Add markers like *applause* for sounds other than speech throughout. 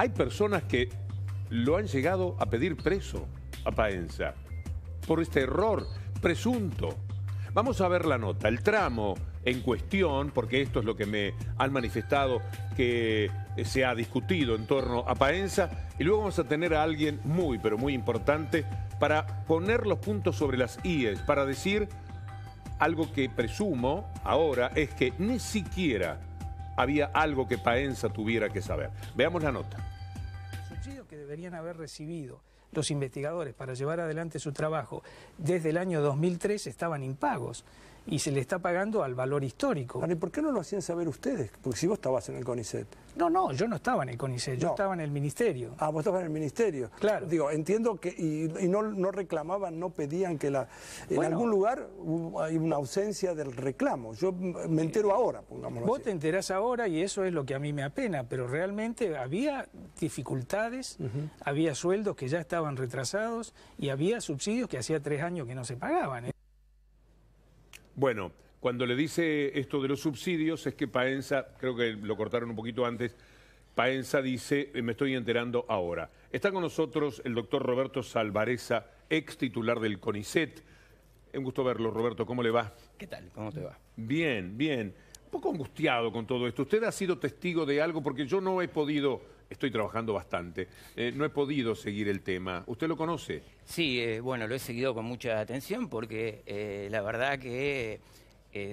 Hay personas que lo han llegado a pedir preso a Paenza por este error presunto. Vamos a ver la nota, el tramo en cuestión, porque esto es lo que me han manifestado que se ha discutido en torno a Paenza, y luego vamos a tener a alguien muy, pero muy importante para poner los puntos sobre las IES, para decir algo que presumo ahora es que ni siquiera había algo que Paenza tuviera que saber. Veamos la nota. Subsidios que deberían haber recibido los investigadores para llevar adelante su trabajo desde el año 2003 estaban impagos y se le está pagando al valor histórico. ¿Y por qué no lo hacían saber ustedes? Porque si vos estabas en el CONICET. No, no, yo no estaba en el CONICET, yo estaba en el Ministerio. Ah, vos estabas en el Ministerio. Claro. Digo, entiendo que, y, no, reclamaban, no pedían que la... en algún lugar hay una ausencia del reclamo. Yo me entero ahora, pongámoslo Vos te enterás ahora y eso es lo que a mí me apena, pero realmente había dificultades, había sueldos que ya estaban retrasados y había subsidios que hacía tres años que no se pagaban. ¿eh? Bueno, cuando le dice esto de los subsidios es que Paenza, creo que lo cortaron un poquito antes, Paenza dice, eh, me estoy enterando ahora. Está con nosotros el doctor Roberto Salvareza, ex titular del CONICET. Un gusto verlo, Roberto. ¿Cómo le va? ¿Qué tal? ¿Cómo te va? Bien, bien. Un poco angustiado con todo esto. Usted ha sido testigo de algo porque yo no he podido estoy trabajando bastante. Eh, no he podido seguir el tema. ¿Usted lo conoce? Sí, eh, bueno, lo he seguido con mucha atención porque eh, la verdad que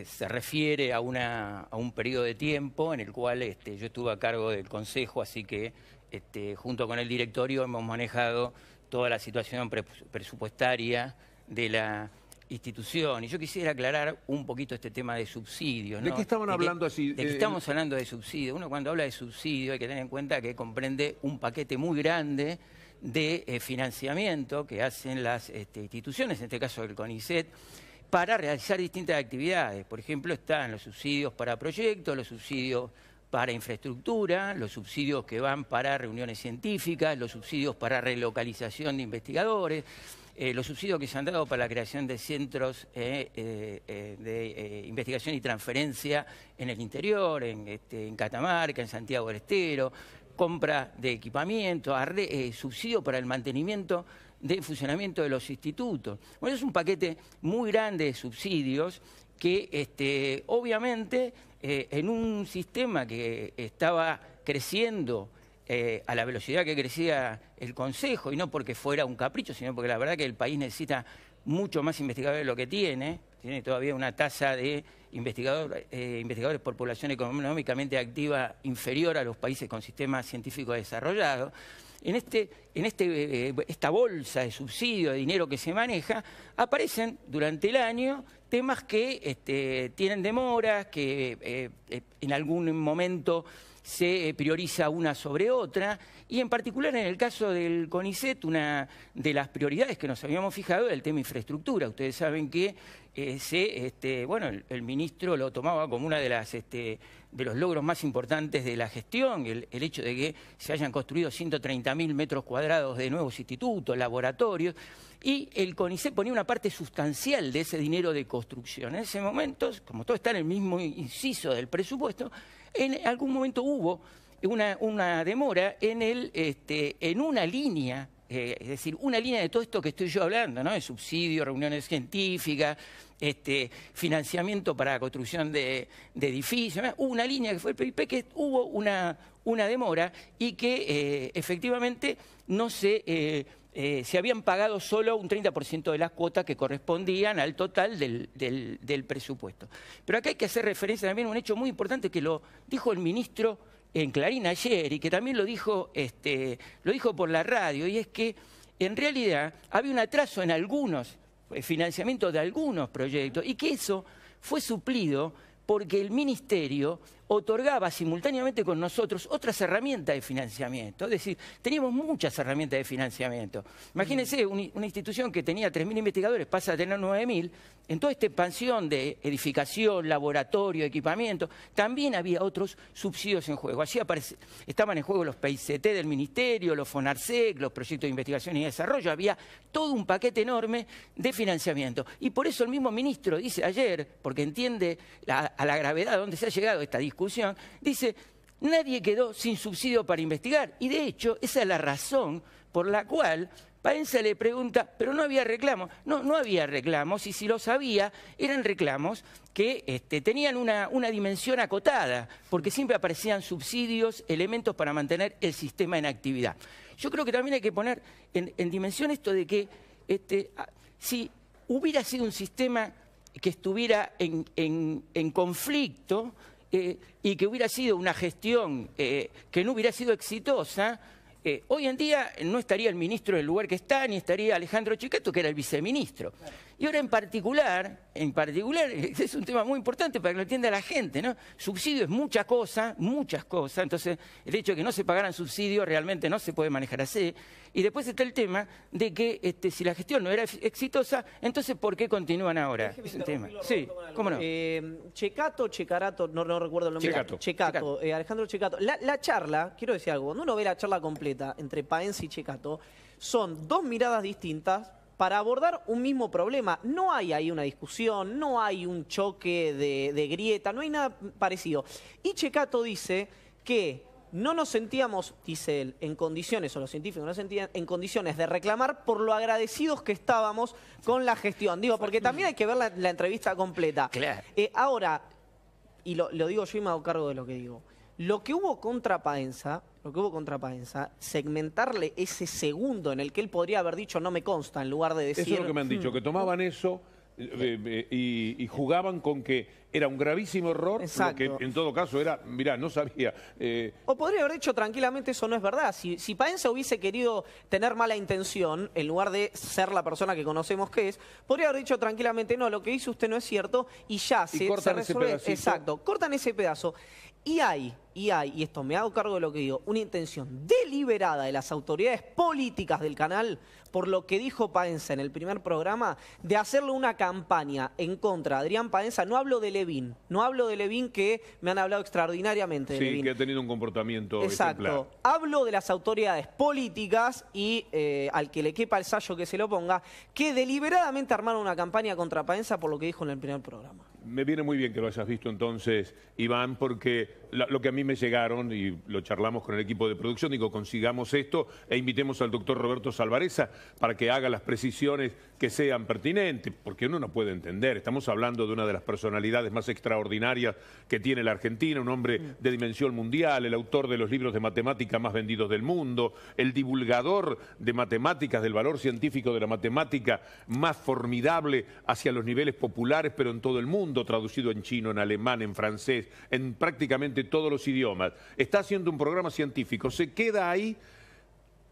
se refiere a, una, a un periodo de tiempo en el cual este, yo estuve a cargo del Consejo, así que este, junto con el directorio hemos manejado toda la situación presupuestaria de la institución. Y yo quisiera aclarar un poquito este tema de subsidios. ¿De qué estaban hablando así? De qué eh, estamos hablando de subsidio. Uno cuando habla de subsidio hay que tener en cuenta que comprende un paquete muy grande de eh, financiamiento que hacen las este, instituciones, en este caso el CONICET, para realizar distintas actividades. Por ejemplo, están los subsidios para proyectos, los subsidios para infraestructura, los subsidios que van para reuniones científicas, los subsidios para relocalización de investigadores. Eh, los subsidios que se han dado para la creación de centros eh, eh, de investigación y transferencia en el interior, este, en, Catamarca, en Santiago del Estero, compra de equipamiento, subsidios subsidio para el mantenimiento de funcionamiento de los institutos. Bueno, es un paquete muy grande de subsidios que este, obviamente en un sistema que estaba creciendo eh, a la velocidad que crecía el Consejo, y no porque fuera un capricho, sino porque la verdad que el país necesita mucho más investigadores de lo que tiene, tiene todavía una tasa de eh, investigadores por población económicamente activa inferior a los países con sistemas científicos desarrollados. En, este, en este, eh, esta bolsa de subsidio, de dinero que se maneja, aparecen durante el año temas que este, tienen demoras, que en algún momento se eh, prioriza una sobre otra y en particular en el caso del CONICET, una de las prioridades que nos habíamos fijado era el tema infraestructura. Ustedes saben que eh, este, bueno, el, ministro lo tomaba como una de las... Este, de los logros más importantes de la gestión, el, hecho de que se hayan construido 130.000 metros cuadrados de nuevos institutos, laboratorios, y el CONICET ponía una parte sustancial de ese dinero de construcción. En ese momento, como todo está en el mismo inciso del presupuesto, en algún momento hubo una, demora en, el, este, en una línea eh, es decir, una línea de todo esto que estoy yo hablando, ¿no? De subsidios, reuniones científicas, este, financiamiento para la construcción de, edificios. ¿eh? Hubo una línea que fue el PIP que hubo una, demora y que eh, efectivamente no se... Eh, se habían pagado solo un 30% de las cuotas que correspondían al total del, presupuesto. Pero acá hay que hacer referencia también a un hecho muy importante que lo dijo el ministro en Clarín ayer y que también lo dijo, este, lo dijo por la radio, y es que en realidad había un atraso en algunos eh, financiamiento de algunos proyectos y que eso fue suplido porque el ministerio otorgaba simultáneamente con nosotros otras herramientas de financiamiento. Es decir, teníamos muchas herramientas de financiamiento. Imagínense, mm. una institución que tenía 3.000 investigadores pasa a tener 9.000. En toda esta expansión de edificación, laboratorio, equipamiento, también había otros subsidios en juego. Así aparece, estaban en juego los PICT del Ministerio, los FONARSEC, los proyectos de investigación y desarrollo. Había todo un paquete enorme de financiamiento. Y por eso el mismo ministro dice ayer, porque entiende a la gravedad de dónde se ha llegado esta discusión, discusión, dice, nadie quedó sin subsidio para investigar. Y de hecho, esa es la razón por la cual Paenza le pregunta, pero no había reclamos. No, no había reclamos, y si los había, eran reclamos que este, tenían una, dimensión acotada, porque siempre aparecían subsidios, elementos para mantener el sistema en actividad. Yo creo que también hay que poner en, dimensión esto de que este, si hubiera sido un sistema que estuviera en, en conflicto, y que hubiera sido una gestión eh, que no hubiera sido exitosa, eh, hoy en día no estaría el ministro del lugar que está, ni estaría Alejandro Chiqueto, que era el viceministro. Y ahora en particular, en particular, *laughs* es un tema muy importante para que lo entienda la gente, ¿no? Subsidio es mucha cosa, muchas cosas, entonces el hecho de que no se pagaran subsidios realmente no se puede manejar así. Y después está el tema de que este, si la gestión no era exitosa, entonces ¿por qué continúan ahora? es tema. Sí, ¿cómo no? Eh, Checato, Checarato, no, recuerdo el nombre. Checato. Checato, eh, Alejandro Checato. La, charla, quiero decir algo, cuando uno ve la charla completa entre Paense y Checato, son dos miradas distintas para abordar un mismo problema. No hay ahí una discusión, no hay un choque de, grieta, no hay nada parecido. Y Checato dice que no nos sentíamos, dice él, en condiciones, o los científicos no sentían en condiciones de reclamar por lo agradecidos que estábamos con la gestión. Digo, porque también hay que ver la, entrevista completa. Claro. Eh, ahora, y lo, lo digo yo y me hago cargo de lo que digo. Lo que hubo contra Paenza, lo que hubo contra Paenza, segmentarle ese segundo en el que él podría haber dicho no me consta, en lugar de decir... Eso es lo que me han dicho, mm". que tomaban eso... Eh, eh, eh, y, jugaban con que era un gravísimo error, que en todo caso era, mirá, no sabía. O podría haber dicho tranquilamente, eso no es verdad. Si, Paenza hubiese querido tener mala intención, en lugar de ser la persona que conocemos que es, podría haber dicho tranquilamente, no, lo que dice usted no es cierto, y ya se, resuelve. Exacto, cortan ese pedazo. Y hay y hay, y esto me hago cargo de lo que digo, una intención deliberada de las autoridades políticas del canal, por lo que dijo Paenza en el primer programa, de hacerle una campaña en contra de Adrián Paenza. No hablo de Levín, no hablo de Levín que me han hablado extraordinariamente de sí, que ha tenido un comportamiento Exacto. Hablo de las autoridades políticas y eh, al que le quepa el sallo que se lo ponga, que deliberadamente armaron una campaña contra Paenza por lo que dijo en el primer programa. Me viene muy bien que lo hayas visto entonces, Iván, porque lo que a mí me llegaron, y lo charlamos con el equipo de producción, digo, consigamos esto e invitemos al doctor Roberto Salvareza para que haga las precisiones que sean pertinentes, porque uno no puede entender. Estamos hablando de una de las personalidades más extraordinarias que tiene la Argentina, un hombre mm. de dimensión mundial, el autor de los libros de matemática más vendidos del mundo, el divulgador de matemáticas, del valor científico de la matemática más formidable hacia los niveles populares, pero en todo el mundo traducido en chino, en alemán, en francés, en prácticamente todos los idiomas. Está haciendo un programa científico. Se queda ahí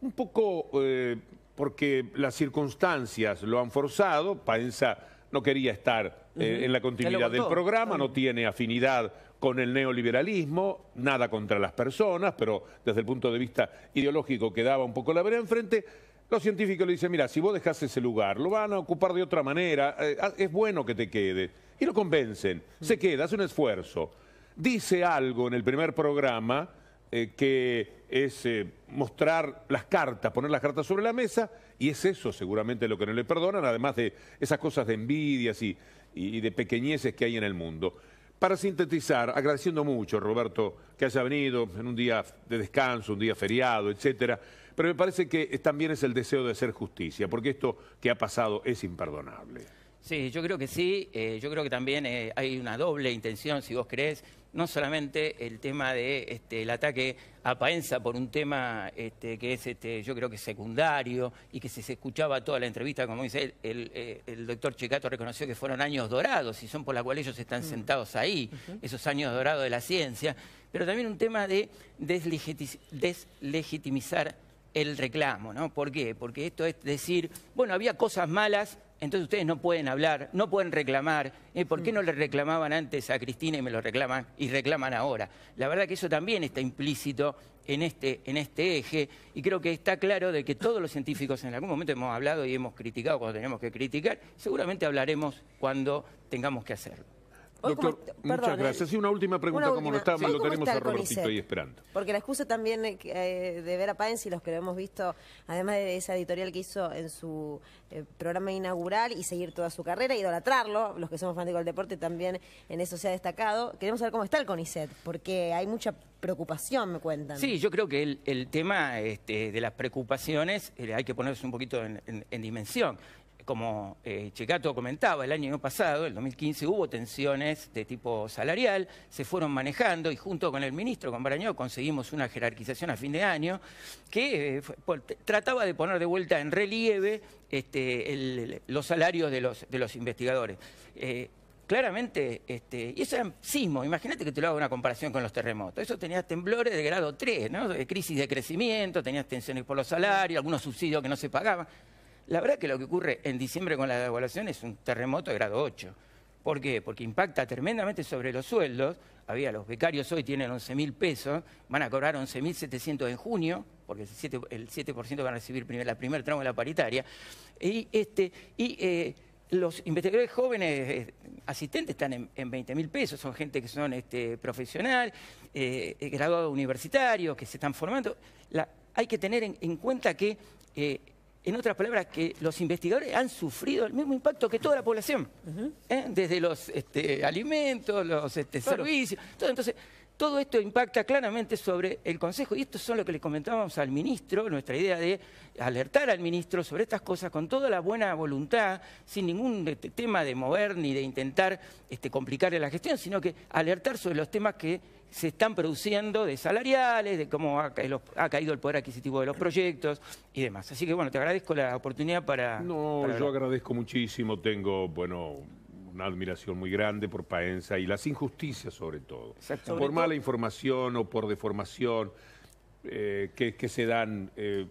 un poco eh, porque las circunstancias lo han forzado. Paenza no quería estar eh, en la continuidad del programa, no tiene afinidad con el neoliberalismo, nada contra las personas, pero desde el punto de vista ideológico quedaba un poco la vereda enfrente. Los científicos le dicen, mira, si vos dejás ese lugar, lo van a ocupar de otra manera, eh, ah, es bueno que te quede y lo convencen. Se mm. queda, hace un esfuerzo. Dice algo en el primer programa eh, que es eh, mostrar las cartas, poner las cartas sobre la mesa, y es eso seguramente lo que no le perdonan, además de esas cosas de envidias y, y de pequeñeces que hay en el mundo. Para sintetizar, agradeciendo mucho, Roberto, que haya venido en un día de descanso, un día feriado, etcétera, pero me parece que también es el deseo de hacer justicia, porque esto que ha pasado es imperdonable. Sí, yo creo que sí. Eh, yo creo que también eh, hay una doble intención, si vos crees. No solamente el tema de este, el ataque a Paenza por un tema este, que es, este, yo creo que secundario y que se escuchaba toda la entrevista, como dice eh, el, doctor Checato reconoció que fueron años dorados y son por la cual ellos están mm. sentados ahí, esos años dorados de la ciencia, pero también un tema de deslegitimizar el reclamo, ¿no? ¿Por qué? Porque esto es decir, bueno, había cosas malas entonces ustedes no pueden hablar, no pueden reclamar. Eh, ¿Por qué mm. no le reclamaban antes a Cristina y me lo reclaman y reclaman ahora? La verdad que eso también está implícito en este, en este eje y creo que está claro de que todos los científicos en algún momento hemos hablado y hemos criticado cuando tenemos que criticar. Seguramente hablaremos cuando tengamos que hacerlo. Doctor, muchas gracias. Y una última pregunta, como lo estamos lo tenemos a Robertito ahí esperando. Porque la excusa también eh, eh, de ver a Páenz y los que lo hemos visto, además de esa editorial que hizo en su eh, programa inaugural y seguir toda su carrera, idolatrarlo, los que somos fanáticos del deporte también en eso se ha destacado. Queremos saber cómo está el CONICET, porque hay mucha preocupación, me cuentan. Sí, yo creo que el, tema este, de las preocupaciones hay que ponerse un poquito en dimensión como eh, Checato comentaba, el año pasado, el 2015, hubo tensiones de tipo salarial, se fueron manejando y junto con el ministro, con Barañó, conseguimos una jerarquización a fin de año que eh, trataba de poner de vuelta en relieve este, los salarios de los, investigadores. Eh, claramente, este, y eso era sismo, imagínate que te lo hago una comparación con los terremotos, eso tenías temblores de grado 3, ¿no? crisis de crecimiento, tenías tensiones por los salarios, algunos subsidios que no se pagaban, la verdad que lo que ocurre en diciembre con la devaluación es un terremoto de grado 8. ¿Por qué? Porque impacta tremendamente sobre los sueldos. Había los becarios hoy tienen 11 mil pesos, van a cobrar 11.700 en junio, porque el 7%, el 7 van a recibir primer, la primer tramo de la paritaria. Y, este, y eh, los investigadores jóvenes eh, asistentes están en, 20.000 mil pesos, son gente que son este, profesional, eh, graduados universitarios, que se están formando. hay que tener en cuenta que en otras palabras, que los investigadores han sufrido el mismo impacto que toda la población, ¿eh? desde los este, alimentos, los este, servicios, todo. Entonces, todo esto impacta claramente sobre el Consejo, y esto es lo que le comentábamos al ministro, nuestra idea de alertar al ministro sobre estas cosas con toda la buena voluntad, sin ningún este, tema de mover ni de intentar complicarle la gestión, sino que alertar sobre los temas que se están produciendo de salariales, de cómo ha, caído el poder adquisitivo de los proyectos y demás. Así que bueno, te agradezco la oportunidad para... No, yo agradezco muchísimo, tengo, bueno, una admiración muy grande por Paenza y las injusticias sobre todo. Por mala información o por deformación eh, que, se dan, eh,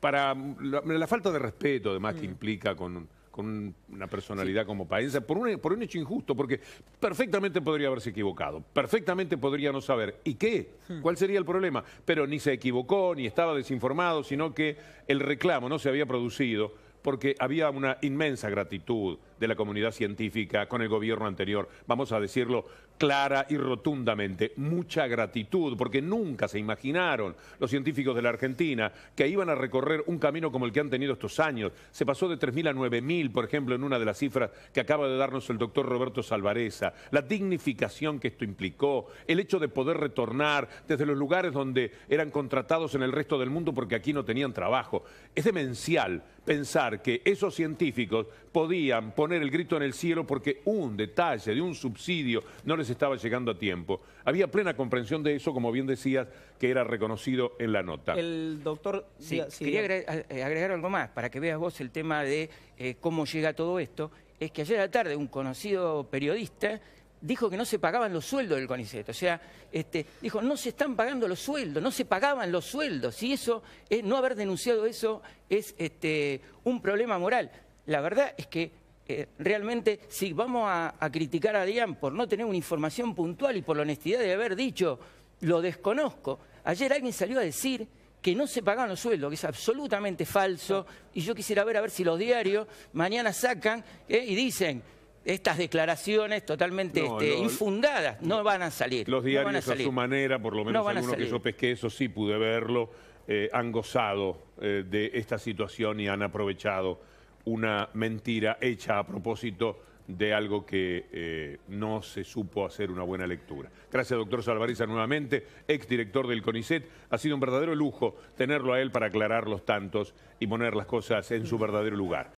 para la, falta de respeto además que mm. implica con con una personalidad como Paenza, por un hecho injusto, porque perfectamente podría haberse equivocado, perfectamente podría no saber. ¿Y qué? Hmm. ¿Cuál sería el problema? Pero ni se equivocó, ni estaba desinformado, sino que el reclamo no se había producido porque había una inmensa gratitud de la comunidad científica con el gobierno anterior, vamos a decirlo clara y rotundamente, mucha gratitud, porque nunca se imaginaron los científicos de la Argentina que iban a recorrer un camino como el que han tenido estos años. Se pasó de 3.000 a 9.000, por ejemplo, en una de las cifras que acaba de darnos el doctor Roberto Salvareza, la dignificación que esto implicó, el hecho de poder retornar desde los lugares donde eran contratados en el resto del mundo porque aquí no tenían trabajo. Es demencial pensar que esos científicos podían poner el grito en el cielo porque un detalle de un subsidio no les estaba llegando a tiempo. Había plena comprensión de eso, como bien decías, que era reconocido en la nota. El doctor... Sí, quería eh, agregar algo más, para que veas vos el tema de eh, cómo llega todo esto. Es que ayer a la tarde un conocido periodista dijo que no se pagaban los sueldos del CONICET. O sea, este, dijo, no se están pagando los sueldos, no se pagaban los sueldos. Y eso, no haber denunciado eso es este, un problema moral. La verdad es que eh, realmente, si vamos a, criticar a Dian por no tener una información puntual y por la honestidad de haber dicho, lo desconozco. Ayer alguien salió a decir que no se pagaban los sueldos, que es absolutamente falso, y yo quisiera ver a ver si los diarios mañana sacan eh, y dicen estas declaraciones totalmente este, infundadas no van a salir. Los diarios a, su manera, por lo menos uno que yo pesqué, eso sí pude verlo, eh, han gozado eh, de esta situación y han aprovechado una mentira hecha a propósito de algo que eh, no se supo hacer una buena lectura. Gracias, doctor Salvariza, nuevamente, exdirector del CONICET. Ha sido un verdadero lujo tenerlo a él para aclarar los tantos y poner las cosas en su verdadero lugar.